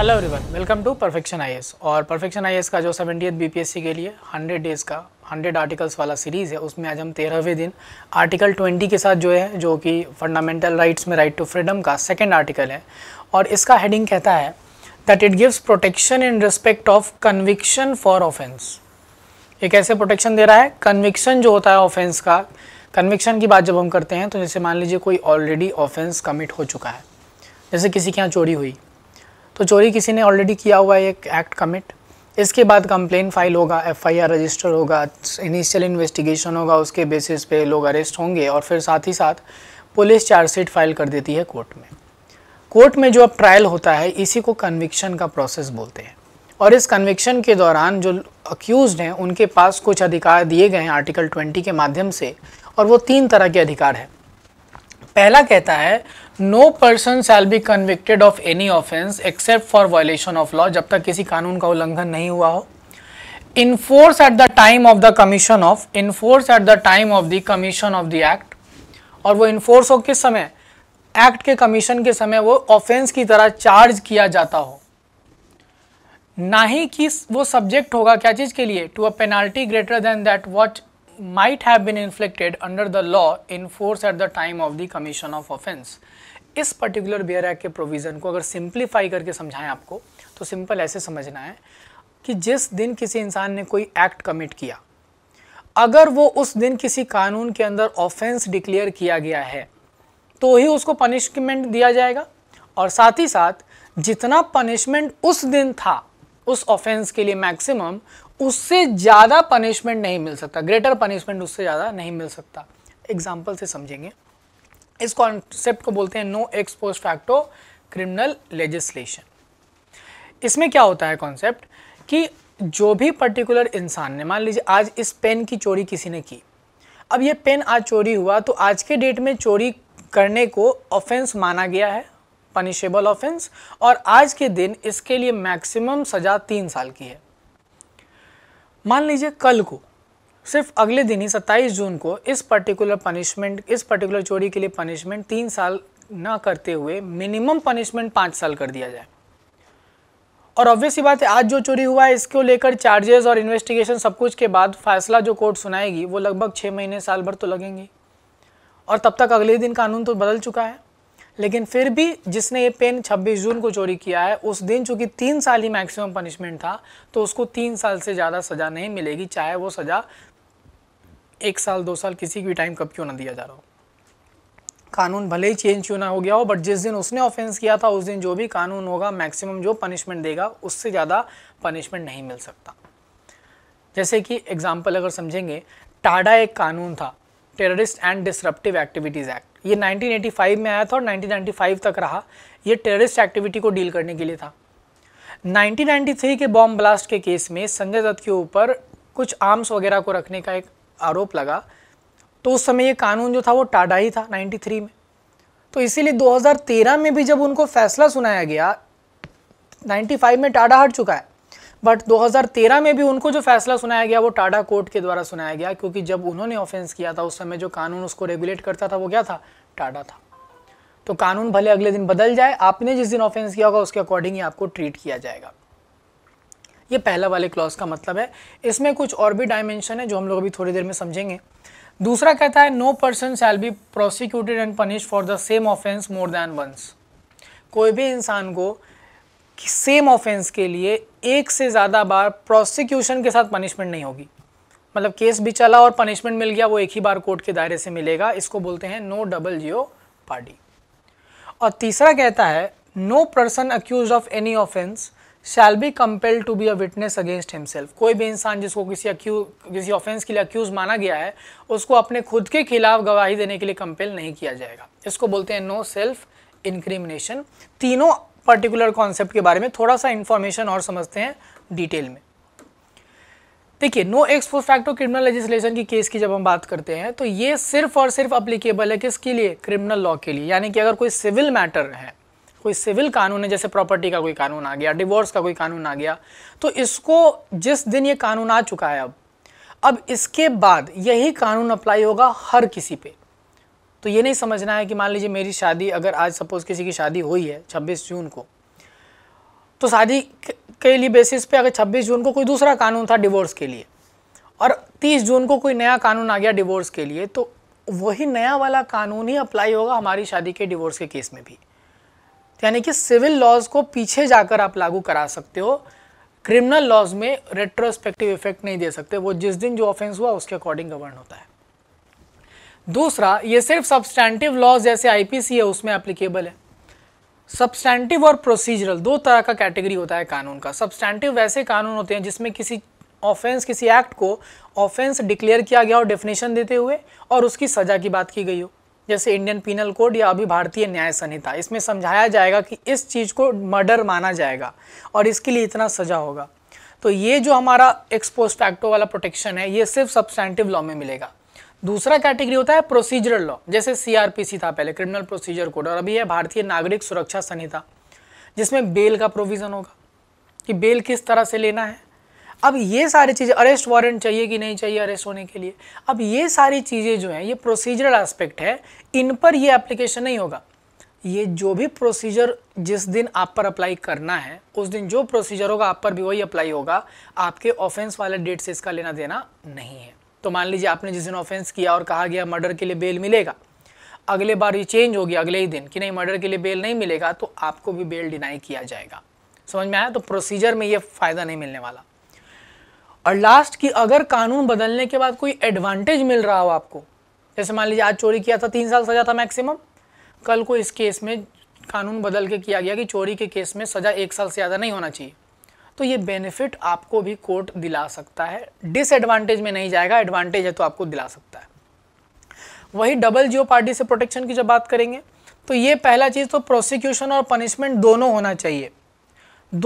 hello everyone welcome to perfection IAS और perfection IAS का जो सेवेंटी बीपीएससी के लिए 100 डेज़ का 100 आर्टिकल्स वाला सीरीज़ है उसमें आज हम तेरहवें दिन आर्टिकल 20 के साथ जो है जो कि फंडामेंटल राइट्स में राइट टू फ्रीडम का सेकंड आर्टिकल है और इसका हेडिंग कहता है that it gives protection in respect of conviction for offence ये कैसे प्रोटेक्शन दे रहा है कन्विक्शन जो होता है ऑफेंस का कन्विक्शन की बात जब हम करते हैं तो जैसे मान लीजिए कोई ऑलरेडी ऑफेंस कमिट हो चुका है जैसे किसी के यहाँ चोरी हुई तो चोरी किसी ने ऑलरेडी किया हुआ है एक एक्ट कमिट इसके बाद कंप्लेन फाइल होगा एफआईआर रजिस्टर होगा इनिशियल इन्वेस्टिगेशन होगा उसके बेसिस पे लोग अरेस्ट होंगे और फिर साथ ही साथ पुलिस चार्जशीट फाइल कर देती है कोर्ट में कोर्ट में जो अब ट्रायल होता है इसी को कन्विक्शन का प्रोसेस बोलते हैं और इस कन्विक्शन के दौरान जो अक्यूज हैं उनके पास कुछ अधिकार दिए गए हैं आर्टिकल 20 के माध्यम से और वो तीन तरह के अधिकार हैं पहला कहता है no person shall be convicted of any offence except for violation of law जब तक किसी कानून का उल्लंघन नहीं हुआ हो in force at the time of the commission of in force at the time of the commission of the act और वो इन्फोर्स हो किस समय एक्ट के कमीशन के समय वो ऑफेंस की तरह चार्ज किया जाता हो ना ही कि वो सब्जेक्ट होगा क्या चीज़ के लिए to a penalty greater than that what might have been inflicted under the law in force at the time of the commission of offense इस पर्टिकुलर बियर एक्ट के प्रोविज़न को अगर सिंप्लीफाई करके समझाएं आपको तो सिंपल ऐसे समझना है कि जिस दिन किसी इंसान ने कोई एक्ट कमिट किया अगर वो उस दिन किसी कानून के अंदर ऑफेंस डिक्लेयर किया गया है तो ही उसको पनिशमेंट दिया जाएगा और साथ ही साथ जितना पनिशमेंट उस दिन था उस ऑफेंस के लिए मैक्सिमम उससे ज़्यादा पनिशमेंट नहीं मिल सकता ग्रेटर पनिशमेंट उससे ज़्यादा नहीं मिल सकता एग्जाम्पल से समझेंगे इस कॉन्सेप्ट को बोलते हैं no ex post facto criminal legislation इसमें क्या होता है कॉन्सेप्ट कि जो भी पर्टिकुलर इंसान ने मान लीजिए आज इस पेन की चोरी किसी ने की अब ये पेन आज चोरी हुआ तो आज के डेट में चोरी करने को ऑफेंस माना गया है पनिशेबल ऑफेंस और आज के दिन इसके लिए मैक्सिमम सज़ा तीन साल की है मान लीजिए कल को सिर्फ अगले दिन ही सत्ताईस जून को इस पर्टिकुलर पनिशमेंट इस पर्टिकुलर चोरी के लिए पनिशमेंट तीन साल ना करते हुए मिनिमम पनिशमेंट पाँच साल कर दिया जाए और ऑब्वियस ही बात है आज जो चोरी हुआ है इसको लेकर चार्जेस और इन्वेस्टिगेशन सब कुछ के बाद फैसला जो कोर्ट सुनाएगी वो लगभग छः महीने साल भर तो लगेंगे और तब तक अगले दिन कानून तो बदल चुका है लेकिन फिर भी जिसने ये पेन 26 जून को चोरी किया है उस दिन चूंकि तीन साल ही मैक्सिमम पनिशमेंट था तो उसको तीन साल से ज़्यादा सज़ा नहीं मिलेगी चाहे वो सज़ा एक साल दो साल किसी भी टाइम कब क्यों ना दिया जा रहा हो कानून भले ही चेंज क्यों ना हो गया हो बट जिस दिन उसने ऑफेंस किया था उस दिन जो भी कानून होगा मैक्सिमम जो पनिशमेंट देगा उससे ज़्यादा पनिशमेंट नहीं मिल सकता जैसे कि एग्जाम्पल अगर समझेंगे टाडा एक कानून था terrorist and disruptive activities act ये 1985 में आया था और 1995 तक रहा ये टेररिस्ट एक्टिविटी को डील करने के लिए था 1993 के बॉम्ब ब्लास्ट के केस में संजय दत्त के ऊपर कुछ आर्म्स वगैरह को रखने का एक आरोप लगा तो उस समय ये कानून जो था वो टाडा ही था 93 में तो इसीलिए 2013 में भी जब उनको फैसला सुनाया गया 95 में टाडा हट चुका है बट 2013 में भी उनको जो फैसला सुनाया गया वो टाटा कोर्ट के द्वारा सुनाया गया क्योंकि जब उन्होंने ऑफेंस किया था उस समय जो कानून उसको रेगुलेट करता था वो क्या था टाटा था तो कानून भले अगले दिन बदल जाए आपने जिस दिन ऑफेंस किया होगा उसके अकॉर्डिंग ही आपको ट्रीट किया जाएगा ये पहला वाले क्लॉज का मतलब है इसमें कुछ और भी डायमेंशन है जो हम लोग अभी थोड़ी देर में समझेंगे दूसरा कहता है no person shall be prosecuted and punish for the same offence more than once कोई भी इंसान को कि सेम ऑफेंस के लिए एक से ज़्यादा बार प्रोसिक्यूशन के साथ पनिशमेंट नहीं होगी मतलब केस भी चला और पनिशमेंट मिल गया वो एक ही बार कोर्ट के दायरे से मिलेगा इसको बोलते हैं नो डबल जियो पार्टी और तीसरा कहता है no person accused of any offence shall be compelled to be a witness against himself कोई भी इंसान जिसको किसी अक्यू किसी ऑफेंस के लिए अक्यूज माना गया है उसको अपने खुद के खिलाफ गवाही देने के लिए कंपेल नहीं किया जाएगा इसको बोलते हैं नो सेल्फ इंक्रिमिनेशन तीनों पर्टिकुलर कॉन्सेप्ट के बारे में थोड़ा सा इन्फॉर्मेशन और समझते हैं डिटेल में देखिए no ex post facto criminal legislation की केस की जब हम बात करते हैं तो ये सिर्फ और सिर्फ अप्लीकेबल है किसके लिए क्रिमिनल लॉ के लिए यानी कि अगर कोई सिविल मैटर है कोई सिविल कानून है जैसे प्रॉपर्टी का कोई कानून आ गया डिवोर्स का कोई कानून आ गया तो इसको जिस दिन ये कानून आ चुका है अब अब इसके बाद यही कानून अप्लाई होगा हर किसी पे तो ये नहीं समझना है कि मान लीजिए मेरी शादी अगर आज सपोज़ किसी की शादी हुई है छब्बीस जून को तो शादी के लिए बेसिस पे अगर 26 जून को कोई दूसरा कानून था डिवोर्स के लिए और 30 जून को कोई नया कानून आ गया डिवोर्स के लिए तो वही नया वाला कानून ही अप्लाई होगा हमारी शादी के डिवोर्स के केस में भी यानी कि सिविल लॉज को पीछे जाकर आप लागू करा सकते हो क्रिमिनल लॉज में रेट्रोस्पेक्टिव इफेक्ट नहीं दे सकते वो जिस दिन जो ऑफेंस हुआ उसके अकॉर्डिंग गवर्न होता है दूसरा ये सिर्फ सब्सटैंटिव लॉज जैसे आईपीसी है उसमें एप्लीकेबल है सब्सटैंटिव और प्रोसीजरल दो तरह का कैटेगरी होता है कानून का सब्सटैंटिव वैसे कानून होते हैं जिसमें किसी ऑफेंस किसी एक्ट को ऑफेंस डिक्लेयर किया गया और डेफिनेशन देते हुए और उसकी सज़ा की बात की गई हो जैसे इंडियन पीनल कोड या अभी भारतीय न्याय संहिता इसमें समझाया जाएगा कि इस चीज़ को मर्डर माना जाएगा और इसके लिए इतना सज़ा होगा तो ये जो हमारा एक्सपोज फैक्टो वाला प्रोटेक्शन है ये सिर्फ सब्सटैंटिव लॉ में मिलेगा दूसरा कैटेगरी होता है प्रोसीजरल लॉ जैसे सीआरपीसी था पहले क्रिमिनल प्रोसीजर कोड और अभी है भारतीय नागरिक सुरक्षा संहिता जिसमें बेल का प्रोविज़न होगा कि बेल किस तरह से लेना है अब ये सारी चीज़ें अरेस्ट वारंट चाहिए कि नहीं चाहिए अरेस्ट होने के लिए अब ये सारी चीज़ें जो हैं ये प्रोसीजरल एस्पेक्ट है इन पर ये एप्लीकेशन नहीं होगा ये जो भी प्रोसीजर जिस दिन आप पर अप्लाई करना है उस दिन जो प्रोसीजर होगा आप पर भी वही अप्लाई होगा आपके ऑफेंस वाले डेट से इसका लेना देना नहीं है तो मान लीजिए आपने जिस दिन ऑफेंस किया और कहा गया मर्डर के लिए बेल मिलेगा अगले बार ये चेंज हो गया अगले ही दिन कि नहीं मर्डर के लिए बेल नहीं मिलेगा तो आपको भी बेल डिनाई किया जाएगा समझ में आया तो प्रोसीजर में ये फ़ायदा नहीं मिलने वाला और लास्ट की अगर कानून बदलने के बाद कोई एडवांटेज मिल रहा हो आपको जैसे मान लीजिए आज चोरी किया था तीन साल सजा था मैक्सिमम कल को इस केस में कानून बदल के किया गया कि चोरी के केस में सज़ा एक साल से ज़्यादा नहीं होना चाहिए तो ये बेनिफिट आपको भी कोर्ट दिला सकता है डिसएडवांटेज में नहीं जाएगा एडवांटेज है तो आपको दिला सकता है वही double jeopardy protection की जब बात करेंगे तो ये पहला चीज़ तो प्रोसिक्यूशन और पनिशमेंट दोनों होना चाहिए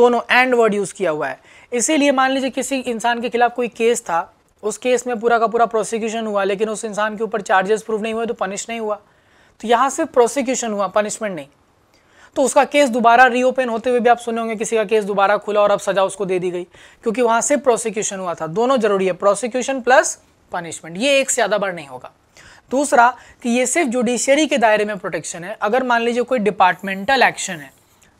दोनों एंड वर्ड यूज़ किया हुआ है इसीलिए मान लीजिए किसी इंसान के खिलाफ कोई केस था उस केस में पूरा का पूरा प्रोसिक्यूशन हुआ लेकिन उस इंसान के ऊपर चार्जेस प्रूव नहीं हुए तो पनिश नहीं हुआ तो यहाँ सिर्फ प्रोसिक्यूशन हुआ पनिशमेंट नहीं तो उसका केस दोबारा रीओपन होते हुए भी आप सुने होंगे किसी का केस दोबारा खुला और अब सजा उसको दे दी गई क्योंकि वहां से प्रोसिक्यूशन हुआ था दोनों जरूरी है प्रोसिक्यूशन प्लस पनिशमेंट ये एक से ज़्यादा बार नहीं होगा दूसरा कि ये सिर्फ जुडिशियरी के दायरे में प्रोटेक्शन है अगर मान लीजिए कोई डिपार्टमेंटल एक्शन है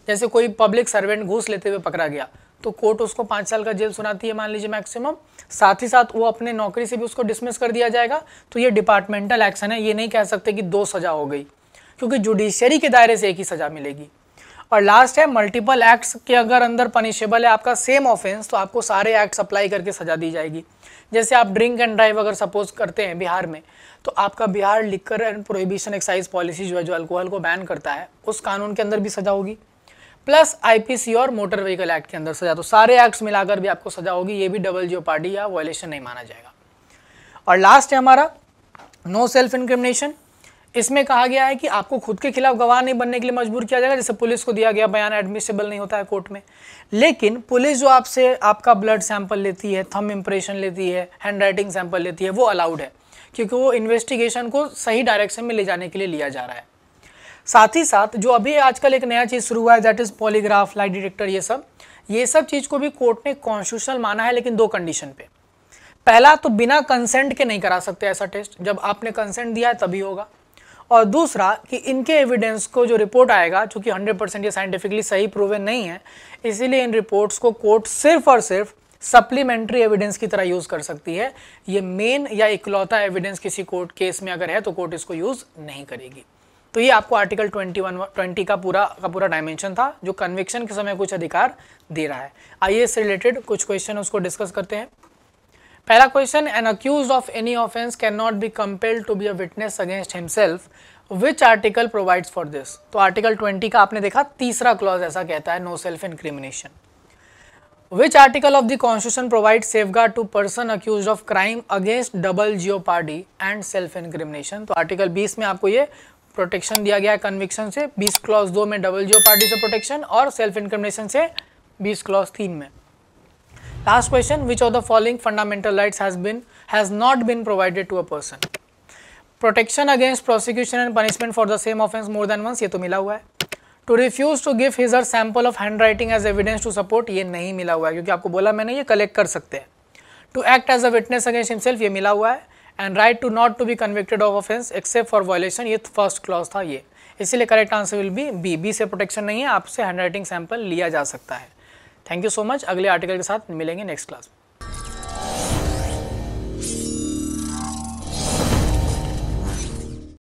जैसे कोई पब्लिक सर्वेंट घूस लेते हुए पकड़ा गया तो कोर्ट उसको पांच साल का जेल सुनाती है मान लीजिए मैक्सिमम साथ ही साथ वो अपने नौकरी से भी उसको डिसमिस कर दिया जाएगा तो ये डिपार्टमेंटल एक्शन है ये नहीं कह सकते कि दो सजा हो गई क्योंकि जुडिशरी के दायरे से एक ही सज़ा मिलेगी और लास्ट है मल्टीपल एक्ट्स के अगर अंदर पनिशेबल है आपका सेम ऑफेंस तो आपको सारे एक्ट्स अप्लाई करके सज़ा दी जाएगी जैसे आप ड्रिंक एंड ड्राइव अगर सपोज करते हैं बिहार में तो आपका Bihar liquor and prohibition excise policy जो है जो अल्कोहल को बैन करता है उस कानून के अंदर भी सज़ा होगी प्लस आईपीसी और मोटर व्हीकल एक्ट के अंदर सजा तो सारे एक्ट्स मिलाकर भी आपको सजा होगी ये भी double jeopardy violation नहीं माना जाएगा और लास्ट है हमारा नो सेल्फ इंक्रिमिनेशन इसमें कहा गया है कि आपको खुद के खिलाफ गवाह नहीं बनने के लिए मजबूर किया जाएगा जैसे पुलिस को दिया गया बयान एडमिसिबल नहीं होता है कोर्ट में लेकिन पुलिस जो आपसे आपका ब्लड सैंपल लेती है थम इम्प्रेशन लेती है हैंडराइटिंग सैंपल लेती है वो अलाउड है क्योंकि वो इन्वेस्टिगेशन को सही डायरेक्शन में ले जाने के लिए लिया जा रहा है साथ ही साथ जो अभी आजकल एक नया चीज़ शुरू हुआ है that is polygraph lie detector ये सब ये सब चीज़ को भी कोर्ट ने कॉन्स्टिट्यूशनल माना है लेकिन दो कंडीशन पे पहला तो बिना कंसेंट के नहीं करा सकते ऐसा टेस्ट जब आपने कंसेंट दिया है तभी होगा और दूसरा कि इनके एविडेंस को जो रिपोर्ट आएगा चूँकि हंड्रेड परसेंट ये साइंटिफिकली सही प्रूवन नहीं है इसीलिए इन रिपोर्ट्स को कोर्ट सिर्फ और सिर्फ सप्लीमेंट्री एविडेंस की तरह यूज़ कर सकती है ये मेन या इकलौता एविडेंस किसी कोर्ट केस में अगर है तो कोर्ट इसको यूज़ नहीं करेगी तो ये आपको आर्टिकल 21 20 का पूरा का पूरा डायमेंशन था जो कन्विक्शन के समय कुछ अधिकार दे रहा है आइए इस रिलेटेड कुछ क्वेश्चन उसको डिस्कस करते हैं पहला question an accused of any offence can not be compelled to be a witness against himself which article provides for this तो आर्टिकल 20 का आपने देखा तीसरा क्लॉज ऐसा कहता है no self incrimination which article of the constitution provide safe guard to person accused of crime against double jeopardy and self incrimination तो article 20 में आपको ये प्रोटेक्शन दिया गया है कन्विक्शन से 20 क्लॉज दो में double jeopardy protection और सेल्फ इनक्रिमिनेशन से 20 क्लॉज तीन में last question which of the following fundamental rights has been has not been provided to a person protection against prosecution and punishment for the same offence more than once ये तो मिला हुआ है to refuse to give his or sample of handwriting as evidence to support ये नहीं मिला हुआ है क्योंकि आपको बोला मैंने ये कलेक्ट कर सकते हैं to act as a witness against himself ये मिला हुआ है and right to not to be convicted of offence except for violation ये फर्स्ट क्लॉज था ये इसीलिए correct answer will be B B B protection नहीं है आपसे हैंड राइटिंग सैम्पल लिया जा सकता है थैंक यू सो मच अगले आर्टिकल के साथ मिलेंगे नेक्स्ट क्लास में